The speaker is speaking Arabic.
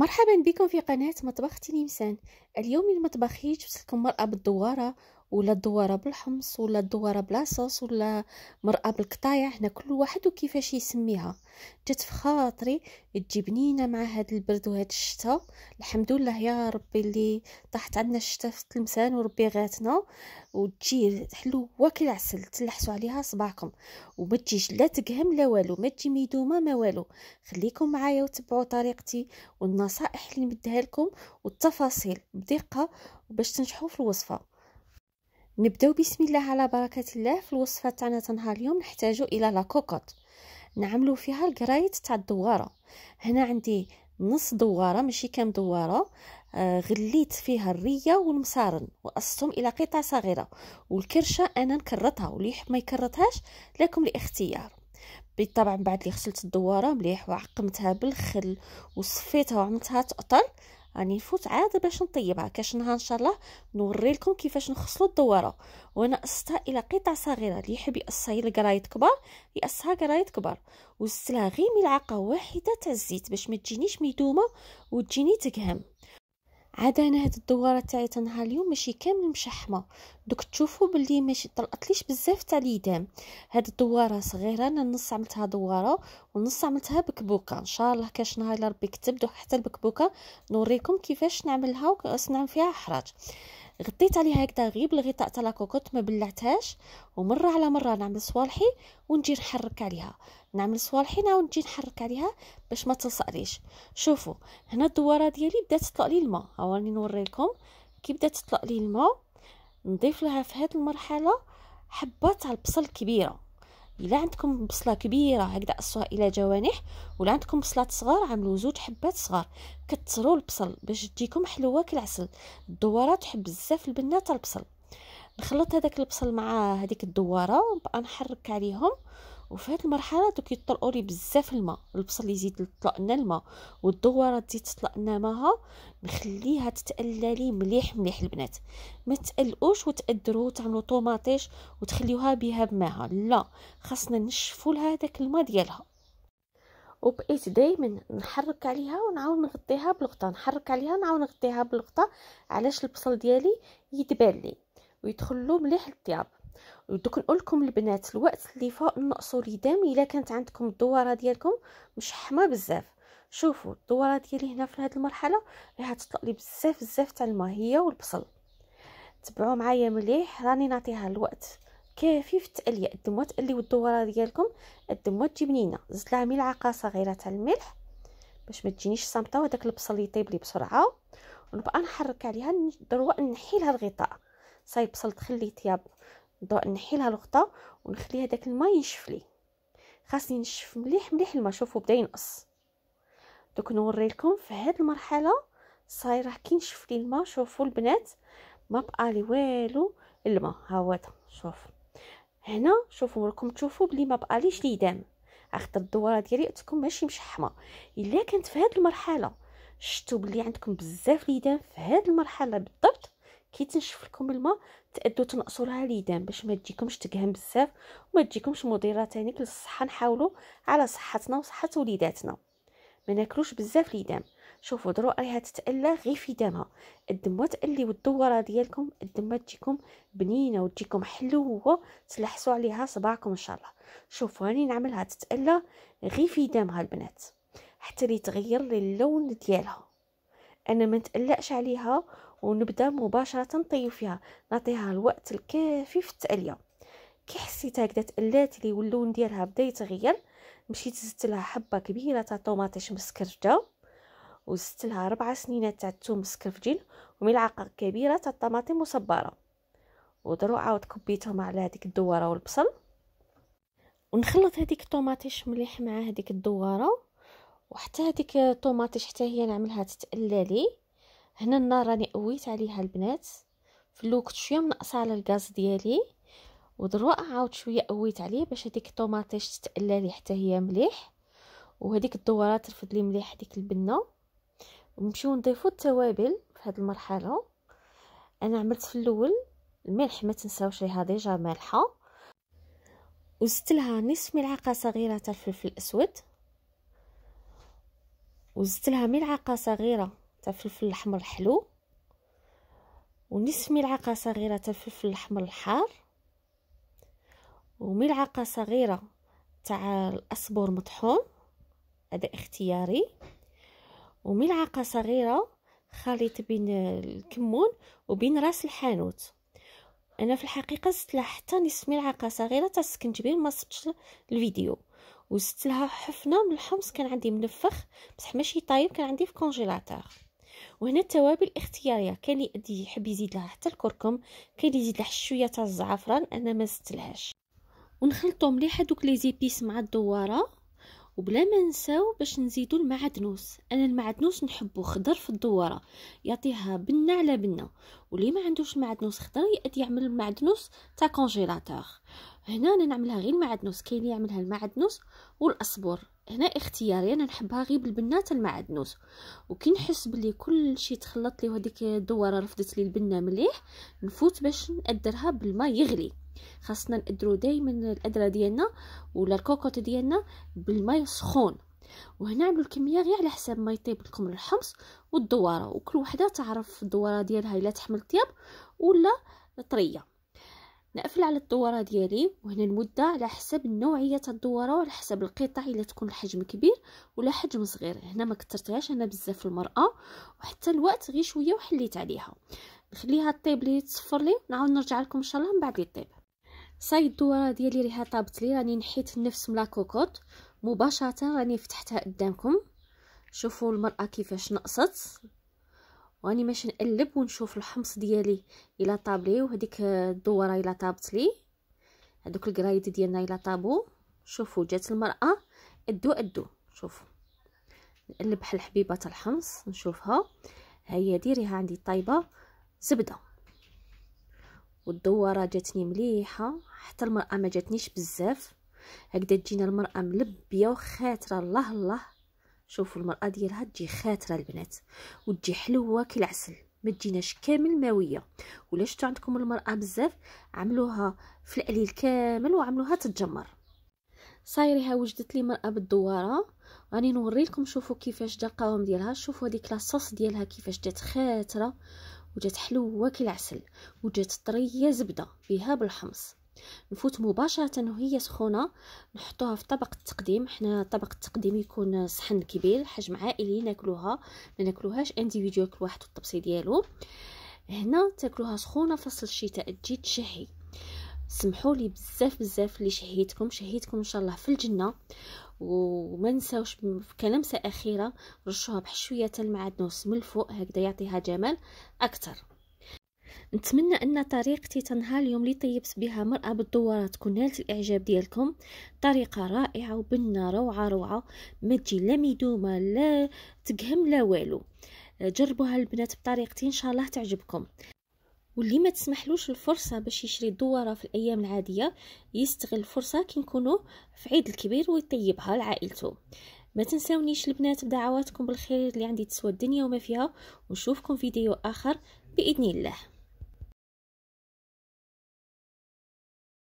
مرحبا بكم في قناة مطبخ تلمسان اليوم المطبخي جبت لكم مرأة بالدوارة ولا الدواره بالحمص ولا الدواره بلاصوص ولا مرأة بالقطايع هنا كل واحد وكيفاش يسميها جات في خاطري تجي بنينه مع هاد البرد وهاد الشتاء الحمد لله يا ربي اللي طاحت عندنا الشتاء في التلمسان وربي غاتنا وتجي حلوه كالعسل تلحسوا عليها صباعكم وما تجيش لا تقهم لا والو ما تجي ميدومه ما والو خليكم معايا وتبعوا طريقتي والنصائح اللي نمدها لكم والتفاصيل بدقه باش تنجحوا في الوصفه نبداو بسم الله على بركه الله في الوصفه تاعنا تاع نهار اليوم نحتاجو الى لاكوكوط نعملو فيها الكرايت تاع الدواره هنا عندي نص دواره ماشي كام دواره آه، غليت فيها الريه والمصارن وقصتهم الى قطع صغيره والكرشه انا نكرطها واللي ما يكرتهاش لكم بالطبع من بعد اللي غسلت الدواره مليح وعقمتها بالخل وصفيتها وعملتها تقطر راني نفوت عاد باش نطيبها كاش نهار ان شاء الله نوري لكم كيفاش نخصلوا الدواره وانا قصتها الى قطع صغيره اللي يحب يقصها الى قرايط كبار يقصها قرايط كبار وزدت لها غير ملعقه واحده تاع الزيت باش ما تجينيش ميدومه وتجيني تقهم عاد انا هاد الدواره تاعي تنهار اليوم ماشي كامل مشحمه دوك تشوفوا باللي ماشي طلقتليش بزاف تاع ليدام هاد الدواره صغيره انا نص عملتها دواره ونص عملتها بكبوكه ان شاء الله كاش نهار ربي كتب دوك حتى البكبوكه نوريكم كيفاش نعملها وصنع فيها حراج غطيت عليها هكذا غير بالغطاء تاع لاكوكوط ما بلعتهاش ومره على مره نعمل صوالحي ونجي نحرك عليها نعمل صوالحي نعاود نجي نحرك عليها باش ما تلصقليش شوفوا هنا الدواره ديالي بدات تطلق لي الماء ها راني نوري لكم كي بدات تطلق لي الماء نضيف لها في هذه المرحله حبه تاع البصل كبيره الا عندكم بصله كبيره هكذا قصوها الى جوانح ولا عندكم بصلات صغار عملوا زوج حبات صغار كثروا البصل باش تجيكم حلوه كالعسل الدواره تحب بزاف البنات البصل نخلط هذاك البصل مع هذيك الدواره ونبقى نحرك عليهم وفي هذه المرحله دوك يطلقوا لي بزاف الماء البصل يزيد يطلق لنا الماء والدوره تزيد تطلق لنا ماها نخليها تتألى لي مليح مليح البنات ما تقلقوش وتقدروا تعملوا طوماطيش وتخليوها بها بماها لا خاصنا نشفوا لها داك الماء ديالها وبقيت دائما نحرك عليها ونعاود نغطيها بالغطاء نحرك عليها نعاود نغطيها بالغطاء علاش البصل ديالي يدبان لي ويدخل له مليح الطياب دوك نقول لكم البنات الوقت اللي فوق نقصوا واليدام الا كانت عندكم الدواره ديالكم مش حما بزاف شوفوا الدواره ديالي هنا في هذه المرحله راح تطلق لي بزاف بزاف تاع الماء هي والبصل تبعوا معايا مليح راني نعطيها الوقت كافي في التقليه قد ما تقليو الدواره ديالكم قد ما تجي بنينه زدت لها ملعقه صغيره تاع الملح باش ما تجينيش صامته وهداك البصل يطيب لي بسرعه ونبقى نحرك عليها ضروا نحي لها الغطاء صاي بصل تخليه لي طياب نحي لها الغطاء ونخلي هذاك الماء ينشف لي خاصني نشف مليح مليح الماء شوفوا بدا ينقص دوك نوري لكم في هاد المرحله صاير راه كينشف لي الماء شوفوا البنات ما بقى لي والو الماء ها هو شوف هنا شوفوا راكم تشوفوا بلي ما ليش لي دم خاطر الدوره ديالي عندكم ماشي مشحمه الا كانت في هاد المرحله شفتوا بلي عندكم بزاف دم في هاد المرحله بالضبط كي تنشف لكم الماء تأدوا تنقصوا لها ليدان باش ما تجيكمش تكهم بزاف وما تجيكمش مضره ثاني للصحه نحاولوا على صحتنا وصحه وليداتنا ما ناكلوش بزاف ليدام شوفوا ضروريها تتألى غير في دمها الدم تألي والدوره ديالكم الدم تجيكم بنينه وتجيكم حلوه تلحسوا عليها صباعكم ان شاء الله شوفوا راني نعملها تتألى غير في دمها البنات حتى اللي تغير اللون ديالها انا ما نتقلقش عليها ونبدا مباشره نطيب فيها نعطيها الوقت الكافي في التقليه كي حسيت هكذا تقلات لي واللون ديالها بدا يتغير مشيت زدت لها حبه كبيره تاع طوماطيش مسكرجه وزدت لها ربع سنينات تاع الثوم مسكرفجين وملعقه كبيره تاع الطماطم مصبره ودرو عاود كبيتهم على هذيك الدواره والبصل ونخلط هذيك الطوماطيش مليح مع هذيك الدواره وحتى هذيك الطوماطيش حتى هي نعملها تتقلى هنا النار راني قويت عليها البنات الوقت شويه منقص على الغاز ديالي ودروا عاود شويه قويت عليه باش هذيك الطوماطيش تتقلى لي حتى هي مليح وهذيك الدوره ترفد لي مليح هذيك البنه ونمشيو نضيفو التوابل في هذه المرحله انا عملت في الاول الملح ما تنساوش ليها ديجا مالحه وزدت لها نصف ملعقه صغيره تاع الفلفل الاسود وزدت لها ملعقه صغيره تاع الفلفل الاحمر الحلو ونصف ملعقه صغيره تاع الفلفل الاحمر الحار وملعقه صغيره تاع الاسبور مطحون هذا اختياري وملعقه صغيره خليط بين الكمون وبين راس الحانوت انا في الحقيقه زدت لها حتى نصف ملعقه صغيره تاع السكنجبير ما صبتش الفيديو وزدت لها حفنه من الحمص كان عندي منفخ بصح ماشي طايب كان عندي في كونجيلاتور وهنا التوابل اختياريه كاين اللي يحب يزيد لها حتى الكركم كاين اللي يزيد لها شويه تاع الزعفران انا ما زدتلهاش ونخلطو مليح هذوك لي زيبيس مع الدواره وبلا ما نساو باش نزيدو المعدنوس انا المعدنوس نحبو خضر في الدواره يعطيها بنه على بنه واللي ما عندوش معدنوس خضر يأدي يعمل المعدنوس تاع كونجيلاتور هنا انا نعملها غير المعدنوس كاين اللي يعملها المعدنوس والاصبر هنا اختياري انا نحبها غير بالبنات المعدنوس وكي نحس بلي كلشي تخلط لي وهذيك الدواره رفضت لي البنه مليح نفوت باش نقدرها بالماء يغلي خاصنا نقدروا دائما الادره ديالنا ولا الكوكوط ديالنا بالماء سخون وهنا نعملو الكميه غير على حساب ما يطيب لكم الحمص والدواره وكل وحده تعرف الدواره ديالها الا تحمل طياب ولا طريه نقفل على الدوره ديالي وهنا المده على حسب النوعيه تاع الدوره وعلى حسب القطع الا تكون الحجم كبير ولا حجم صغير هنا ما كثرتهاش انا بزاف المراه وحتى الوقت غير شويه وحليت عليها نخليها طيب لي تصفر لي نعاود نرجع لكم ان شاء الله من بعد يطيب صاي الدوره ديالي ريها طابت لي راني نحيت النفس من لا مباشره راني فتحتها قدامكم شوفوا المراه كيفاش نقصت واني باش نقلب ونشوف الحمص ديالي الا طاب لي وهذيك الدوره الا طابت لي هذوك الكرايد ديالنا الا طابو شوفوا جات المراه ادو ادو شوفوا نقلب بحال حبيبه الحمص نشوفها ها هي ديريها عندي طايبه زبده والدوره جاتني مليحه حتى المراه ما جاتنيش بزاف هكذا تجينا المراه ملبيه وخاتره الله الله شوفوا المرأة ديالها تجي خاترة البنات وتجي حلوة كالعسل ما تجيناش كامل ماويه ولا شفتوا عندكم المراه بزاف عملوها في القليل كامل وعملوها تتجمر صايرها وجدت لي مراه بالدواره غادي نوري لكم شوفوا كيفاش جا القوام ديالها شوفوا هذيك لاصوص ديالها كيفاش جات خاتره وجات حلوه كالعسل وجات طريه زبده فيها بالحمص نفوت مباشره وهي سخونه نحطوها في طبق التقديم حنا طبق التقديم يكون صحن كبير حجم عائلي ناكلوها ما ناكلوهاش انديفيديو كل واحد والطبسي ديالو هنا تاكلوها سخونه فصل الشتاء تجي تشهي سمحوا لي بزاف بزاف اللي شهيتكم شهيتكم ان شاء الله في الجنه وما نساوش كلمسه اخيره رشوها بحشويه المعدنوس من الفوق هكذا يعطيها جمال اكثر نتمنى ان طريقتي تنهى اليوم اللي طيبت بها مرأة بالدوارة تكون نالت الاعجاب ديالكم طريقة رائعة وبنة روعة روعة ما تجي لا مدومة لا تقهم لا والو جربوها البنات بطريقتي ان شاء الله تعجبكم واللي ما تسمحلوش الفرصه باش يشري الدواره في الايام العاديه يستغل الفرصه كي نكونوا في عيد الكبير ويطيبها لعائلته ما تنساونيش البنات بدعواتكم بالخير اللي عندي تسوى الدنيا وما فيها ونشوفكم فيديو اخر باذن الله